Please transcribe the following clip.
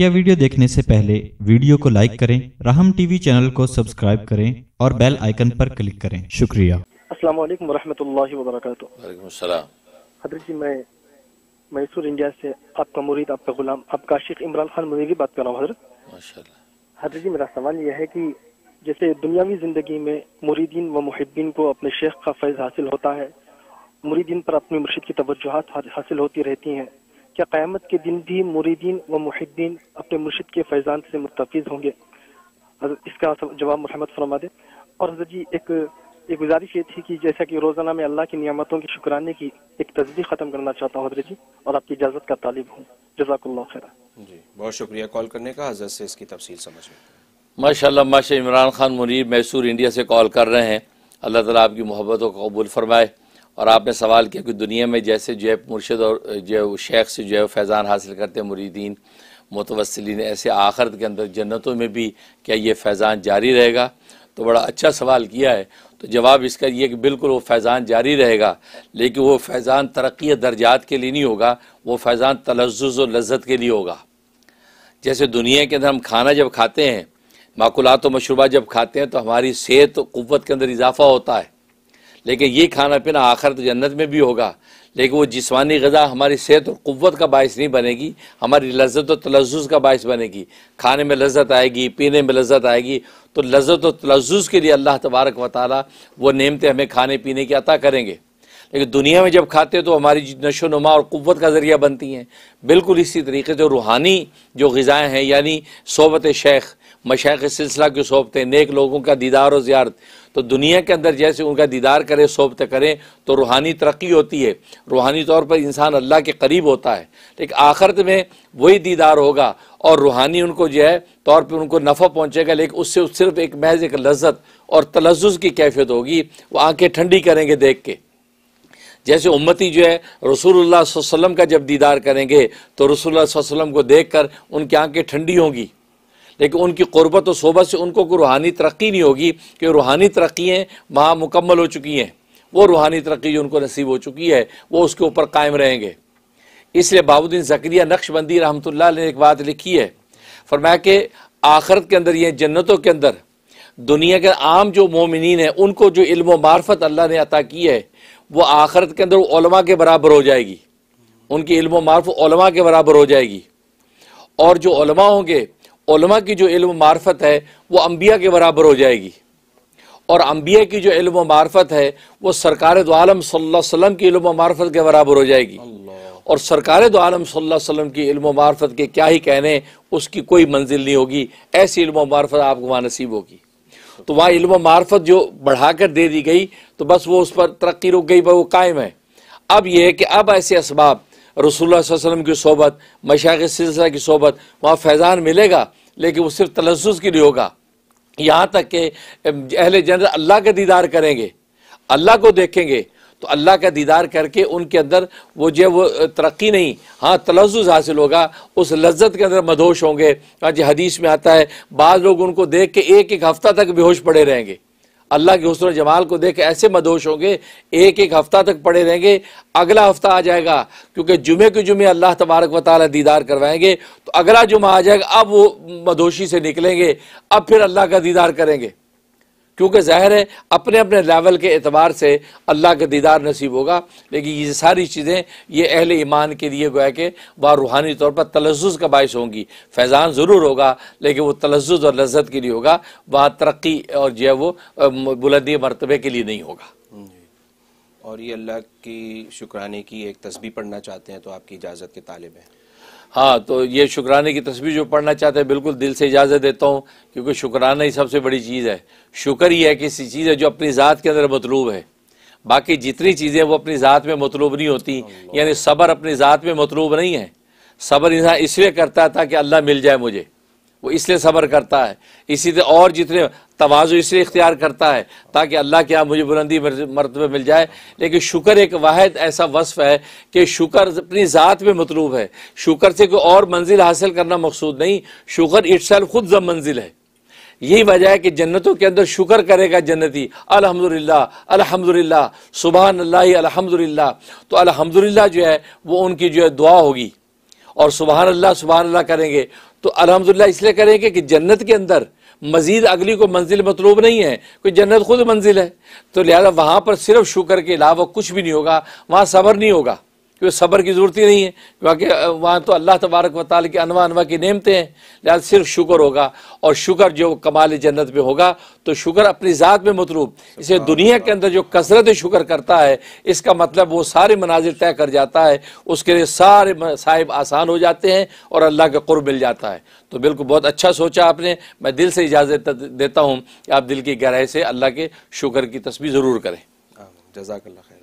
मुख्य वीडियो देखने से पहले वीडियो को लाइक करें राहम टीवी चैनल को सब्सक्राइब करें और बेल आइकन पर क्लिक करें शुक्रिया अस्सलाम वालेकुम रहमतुल्लाहि व हजरत जी मैं मैसूर इंडिया से आपका मुरीद आपका गुलाम आपका आशिक इमरान खान मुनीरी बात कर रहा हूँ हजरत जी मेरा सवाल यह है कि जैसे दुनियावी जिंदगी में मुरीदीन व मुहबिन को अपने शेख का फैज़ हासिल होता है मुरीदीन पर अपने मुर्शिद की तवज्जोहात हासिल होती रहती हैं क्या क़्यामत के दिन भी मुरीदीन व मुहिद्दीन अपने मुर्शिद के फैज़ान से मुतफ़ होंगे इसका जवाब मोहम्मद फरमा दे और जी एक एक गुजारिश ये थी कि जैसा कि रोज़ाना में अल्लाह की नियामतों की शुक्राने की एक तस्वीर ख़त्म करना चाहता हूँ हजरत जी और आपकी इजाज़त का तालिब हूँ जजाकल्ला खैर जी बहुत शुक्रिया कॉल करने का हजरत से इसकी तफसील समझ में माशा माशा इमरान खान मुनीब मैसूर इंडिया से कॉल कर रहे हैं अल्लाह ताला आपकी मोहब्बतों को कबूल फरमाए और आपने सवाल किया कि दुनिया में जैसे जो है मुर्शद और जो है शेख से जो है फैज़ान हासिल करते मुरीदीन मुतवसलिन ऐसे आखरत के अंदर जन्नतों में भी क्या ये फैज़ान जारी रहेगा तो बड़ा अच्छा सवाल किया है तो जवाब इसका ये कि बिल्कुल वो फैज़ान जारी रहेगा लेकिन वो फैज़ान तरक्की दर्जात के लिए नहीं होगा वो फैज़ान तलज़ और लज्जत के लिए होगा जैसे दुनिया के अंदर हम खाना जब खाते हैं माकूलात व मशरूबा जब खाते हैं तो हमारी सेहत और क़वत के अंदर इजाफा होता है लेकिन ये खाना पीना आखिरत जन्नत में भी होगा लेकिन वो जिसमानी गज़ा हमारी सेहत और क़वत का बायस नहीं बनेगी हमारी लज्जत और तलज़ का बायस बनेगी खाने में लज्जत आएगी पीने में लज्जत आएगी तो लज्जत और तलज़ के लिए अल्लाह तबारक व ताली वो नेमतें हमें खाने पीने की अता करेंगे लेकिन दुनिया में जब खाते हैं तो हमारी नशो नुमा और क़वत का ज़रिया बनती हैं बिल्कुल इसी तरीके से रूहानी जो गज़ाएँ हैं यानी सोबत शेख मशाक सिलसिला की सोबतें नेक लोगों का दीदार और ज़्यारत तो दुनिया के अंदर जैसे उनका दीदार करें सोबत करें तो रूहानी तरक्की होती है रूहानी तौर पर इंसान अल्लाह के करीब होता है लेकिन आखिरत में वही दीदार होगा और रूहानी उनको जो है तौर पर उनको नफ़ा पहुँचेगा लेकिन उससे उस सिर्फ एक महज एक लज्जत और तलज़ की कैफियत होगी वो आँखें ठंडी करेंगे देख के जैसे उम्मती जो है रसूलुल्लाह वसल्लम का जब दीदार करेंगे तो रसूलुल्लाह वसल्लम को देखकर उनकी आंखें ठंडी होंगी लेकिन उनकी क़ुरबत और सोबत से उनको कोई रूहानी तरक्की नहीं होगी कि रूहानी तरक्याँ वहाँ मुकम्मल हो चुकी हैं वो रूहानी तरक्की जो उनको नसीब हो चुकी है वो उसके ऊपर कायम रहेंगे इसलिए बाबुद्दीन जकरिया नक्शबंदी रहमत ने एक बात लिखी है फरमाया कि आखरत के अंदर ये जन्नतों के अंदर दुनिया के आम जो मोमिन हैं उनको जो इल्म मार्फत अल्लाह ने अता की है वो आखरत के अंदर के बराबर हो जाएगी उनकी इल्म मार्फ के बराबर हो जाएगी और जो होंगे उलमा की जो इल्म मार्फत है वो अम्बिया के बराबर हो जाएगी और अम्बिया की जो इल्म मार्फत है वो सरकार दो आलम वसल्लम की इल्म मार्फत के बराबर हो जाएगी और सरकार दो आलम वसल्लम की इल्म मार्फत के क्या ही कहने उसकी कोई मंजिल नहीं होगी ऐसी इल्म मार्फत आपको वहाँ नसीब होगी तो वहाँ इल्म मार्फत जो बढ़ा कर दे दी गई तो बस वो उस पर तरक्की रुक गई पर वो कायम है अब यह है कि अब ऐसे इसबाब रसोल्ला वसलम की सोबत मशाक सिलसिला की सोबत वहाँ फैज़ान मिलेगा लेकिन वो सिर्फ तलसस के लिए होगा यहाँ तक कि अहल जन्नत अल्लाह का दीदार करेंगे अल्लाह को देखेंगे तो अल्लाह का दीदार करके उनके अंदर वो जो वो तरक्की नहीं हाँ तलज हासिल होगा उस लज्जत के अंदर मदहोश होंगे आज हाँ हदीस में आता है बाद लोग उनको देख के एक एक हफ़्ता तक बेहोश पड़े रहेंगे अल्लाह के हसन जमाल को देख ऐसे मदोश होंगे एक एक हफ्ता तक पड़े रहेंगे अगला हफ्ता आ जाएगा क्योंकि जुमे के जुमे अल्लाह तबारक व ताली दीदार करवाएंगे तो अगला जुमा आ जाएगा अब वो मदोशी से निकलेंगे अब फिर अल्लाह का दीदार करेंगे क्योंकि ज़ाहिर है अपने अपने लेवल के अतबार से अल्लाह का दीदार नसीब होगा लेकिन ये सारी चीज़ें ये अहल ईमान के लिए गोया के वह रूहानी तौर पर तलज़ का बायस होंगी फैज़ान ज़रूर होगा लेकिन वो तलज़ और लज्जत के लिए होगा वहाँ तरक्की और जो है वो बुलंदी मरतबे के लिए नहीं होगा और ये अल्लाह की शुक्राने की एक तस्वीर पढ़ना चाहते हैं तो आपकी इजाज़त के तालब हैं हाँ तो ये शुक्राने की तस्वीर जो पढ़ना चाहते हैं बिल्कुल दिल से इजाज़त देता हूँ क्योंकि शुक्राना ही सबसे बड़ी चीज़ है शुक्र ही है किसी चीज़ है जो अपनी ज़ात के अंदर मतलूब है बाकी जितनी चीज़ें वो अपनी ज़ात में मतलूब नहीं होती यानी सब्र अपनी ज़ात में मतलूब नहीं है सब्र इंसान इसलिए करता था कि अल्लाह मिल जाए मुझे वो इसलिए सब्र करता है इसी तरह और जितने तोज़ु इसलिए इख्तियार करता है ताकि अल्लाह के यहाँ मुझे बुलंदी मरतबे मिल जाए लेकिन शुक्र एक वाद ऐसा वसफ़ है कि शुक्र अपनी ज़ात में मतलूब है शुक्र से कोई और मंजिल हासिल करना मकसूद नहीं शुक्र इट खुद जब मंजिल है यही वजह है कि जन्नतों के अंदर शुक्र करेगा जन्नती अल्हम्दुलिल्लाह अल्हम्दुलिल्लाह सुबह अल्लाह अल्हम्दुलिल्लाह तो अल्हम्दुलिल्लाह जो है वो उनकी जो है दुआ होगी और सुबह अल्लाह सुबह अल्लाह करेंगे तो अलहमदिल्ला इसलिए करेंगे कि जन्नत के अंदर मज़ीद अगली को मंजिल मतलूब नहीं है कोई जन्नत खुद मंजिल है तो लिहाजा वहाँ पर सिर्फ शुक्र के अलावा कुछ भी नहीं होगा वहाँ सबर नहीं होगा क्योंकि सब्र की ज़रूरत ही नहीं है क्योंकि वहाँ तो अल्लाह तबारक व ताल की अनवा अनवा की नेमते हैं लिहाजा सिर्फ शुक्र होगा और शुक्र जो कमाल जन्नत में होगा तो शुक्र अपनी ज़ात में मतलूब इसे दुनिया के अंदर जो कसरत शुक्र करता है इसका मतलब वो सारे मनाजिर तय कर जाता है उसके लिए सारे साहिब आसान हो जाते हैं और अल्लाह का कुर्ब मिल जाता है तो बिल्कुल बहुत अच्छा सोचा आपने मैं दिल से इजाज़त देता हूँ कि आप दिल की गहराई से अल्लाह के शुक्र की तस्वीर ज़रूर करें जजाक खैर